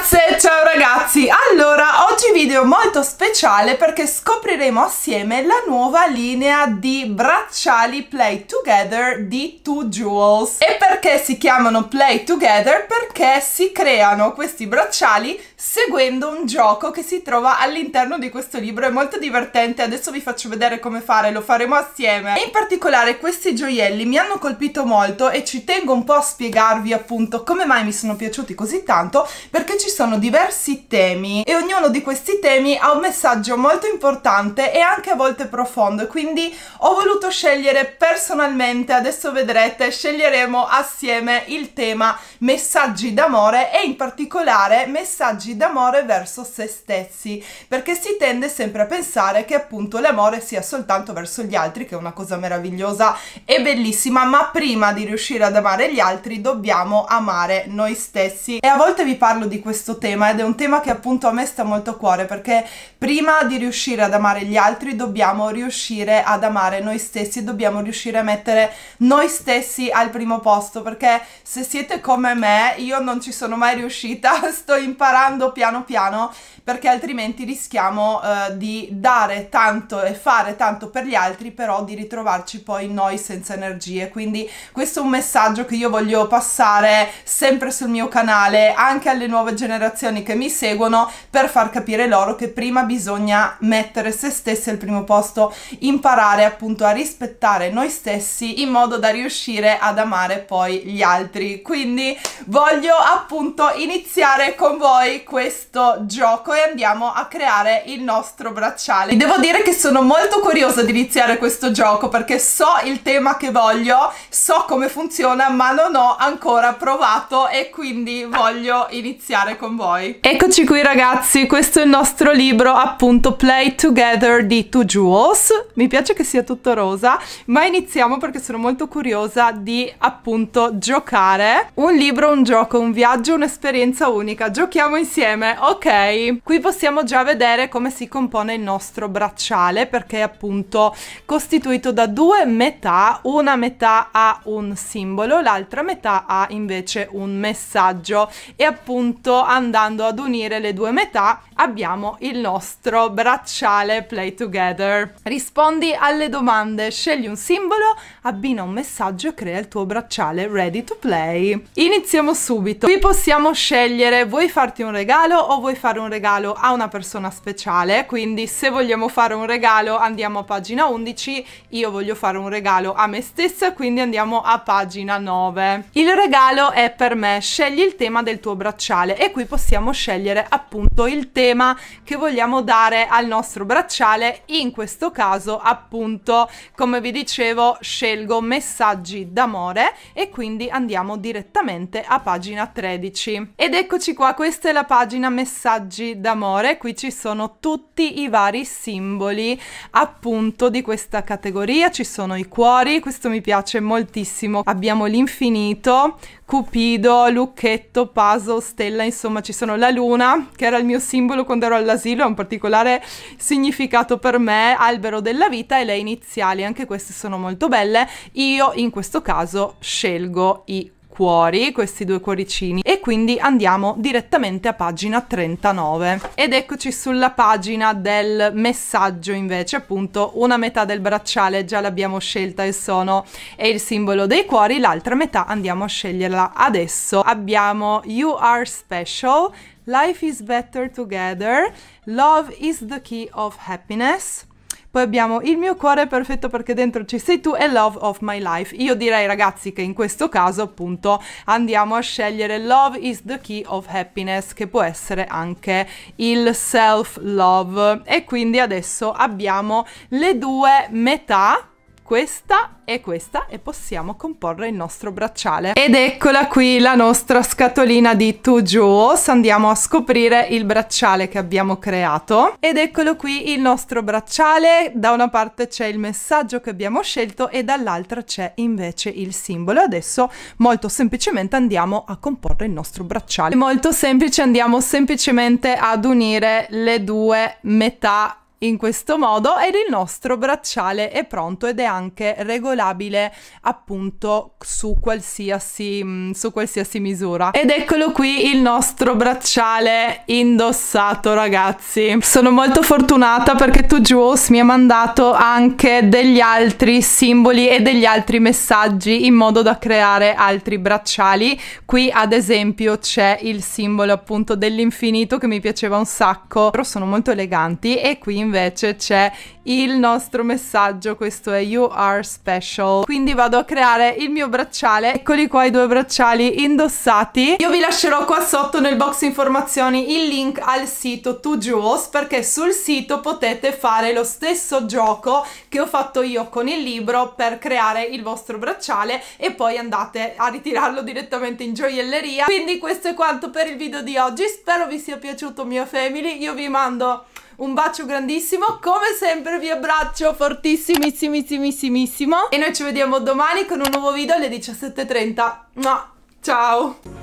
ragazze, ciao ragazzi! Allora, oggi video molto speciale perché scopriremo assieme la nuova linea di bracciali Play Together di 2 Jewels. E perché si chiamano Play Together? Perché si creano questi bracciali seguendo un gioco che si trova all'interno di questo libro. È molto divertente, adesso vi faccio vedere come fare, lo faremo assieme. E in particolare questi gioielli mi hanno colpito molto e ci tengo un po' a spiegarvi appunto come mai mi sono piaciuti così tanto, perché ci sono diversi temi e ognuno di questi temi ha un messaggio molto importante e anche a volte profondo, quindi ho voluto scegliere personalmente, adesso vedrete, sceglieremo assieme il tema messaggi d'amore e in particolare messaggi messaggi d'amore verso se stessi, perché si tende sempre a pensare che appunto l'amore sia soltanto verso gli altri, che è una cosa meravigliosa e bellissima, ma prima di riuscire ad amare gli altri dobbiamo amare noi stessi. E a volte vi parlo di questo tema ed è un tema che appunto a me sta molto a cuore perché prima di riuscire ad amare gli altri dobbiamo riuscire ad amare noi stessi, dobbiamo riuscire a mettere noi stessi al primo posto perché se siete come me io non ci sono mai riuscita, sto imparando piano piano perché altrimenti rischiamo eh, di dare tanto e fare tanto per gli altri, però di ritrovarci poi noi senza energie. Quindi questo è un messaggio che io voglio passare sempre sul mio canale, anche alle nuove generazioni che mi seguono, per far capire loro che prima bisogna mettere se stessi al primo posto, imparare appunto a rispettare noi stessi in modo da riuscire ad amare poi gli altri. Quindi voglio appunto iniziare con voi questo gioco poi andiamo a creare il nostro bracciale. Devo dire che sono molto curiosa di iniziare questo gioco perché so il tema che voglio, so come funziona, ma non ho ancora provato e quindi voglio iniziare con voi. Eccoci qui ragazzi, questo è il nostro libro appunto Play Together di Two Jewels. Mi piace che sia tutto rosa, ma iniziamo perché sono molto curiosa di appunto giocare. Un libro, un gioco, un viaggio, un'esperienza unica. Giochiamo insieme, ok? Qui possiamo già vedere come si compone il nostro bracciale perché è appunto costituito da due metà, una metà ha un simbolo, l'altra metà ha invece un messaggio e appunto andando ad unire le due metà abbiamo il nostro bracciale Play Together. Rispondi alle domande, scegli un simbolo, abbina un messaggio e crea il tuo bracciale Ready to Play. Iniziamo subito. Qui possiamo scegliere vuoi farti un regalo o vuoi fare un regalo regalo a una persona speciale, quindi se vogliamo fare un regalo andiamo a pagina 11, io voglio fare un regalo a me stessa, quindi andiamo a pagina 9. Il regalo è per me, scegli il tema del tuo bracciale e qui possiamo scegliere appunto il tema che vogliamo dare al nostro bracciale, in questo caso appunto come vi dicevo scelgo messaggi d'amore e quindi andiamo direttamente a pagina 13. Ed eccoci qua, questa è la pagina messaggi d'amore, qui ci sono tutti i vari simboli appunto di questa categoria, ci sono i cuori, questo mi piace moltissimo, abbiamo l'infinito, cupido, lucchetto, paso, stella, insomma ci sono la luna che era il mio simbolo quando ero all'asilo, ha un particolare significato per me, albero della vita e le iniziali, anche queste sono molto belle, io in questo caso scelgo i cuori cuori, questi due cuoricini, e quindi andiamo direttamente a pagina 39. Ed eccoci sulla pagina del messaggio invece, appunto una metà del bracciale già l'abbiamo scelta e sono è il simbolo dei cuori, l'altra metà andiamo a sceglierla adesso. Abbiamo You Are Special, Life is Better Together, Love is the Key of Happiness, poi abbiamo Il mio cuore è perfetto perché dentro ci sei tu e Love of My Life. Io direi ragazzi che in questo caso appunto andiamo a scegliere Love is the key of happiness che può essere anche il self love e quindi adesso abbiamo le due metà questa e questa e possiamo comporre il nostro bracciale. Ed eccola qui la nostra scatolina di Two Jewels, andiamo a scoprire il bracciale che abbiamo creato. Ed eccolo qui il nostro bracciale, da una parte c'è il messaggio che abbiamo scelto e dall'altra c'è invece il simbolo. Adesso molto semplicemente andiamo a comporre il nostro bracciale. molto semplice, andiamo semplicemente ad unire le due metà in questo modo ed il nostro bracciale è pronto ed è anche regolabile appunto su qualsiasi, mm, su qualsiasi misura. Ed eccolo qui il nostro bracciale indossato ragazzi. Sono molto fortunata perché tu Jules mi ha mandato anche degli altri simboli e degli altri messaggi in modo da creare altri bracciali. Qui ad esempio c'è il simbolo appunto dell'infinito che mi piaceva un sacco, però sono molto eleganti e qui invece invece c'è il nostro messaggio, questo è You Are Special. Quindi vado a creare il mio bracciale, eccoli qua i due bracciali indossati. Io vi lascerò qua sotto nel box informazioni il link al sito To Jewels perché sul sito potete fare lo stesso gioco che ho fatto io con il libro per creare il vostro bracciale e poi andate a ritirarlo direttamente in gioielleria. Quindi questo è quanto per il video di oggi, spero vi sia piaciuto mia family, io vi mando un bacio grandissimo, come sempre vi abbraccio fortissimissimissimo e noi ci vediamo domani con un nuovo video alle 17.30. Ma Ciao!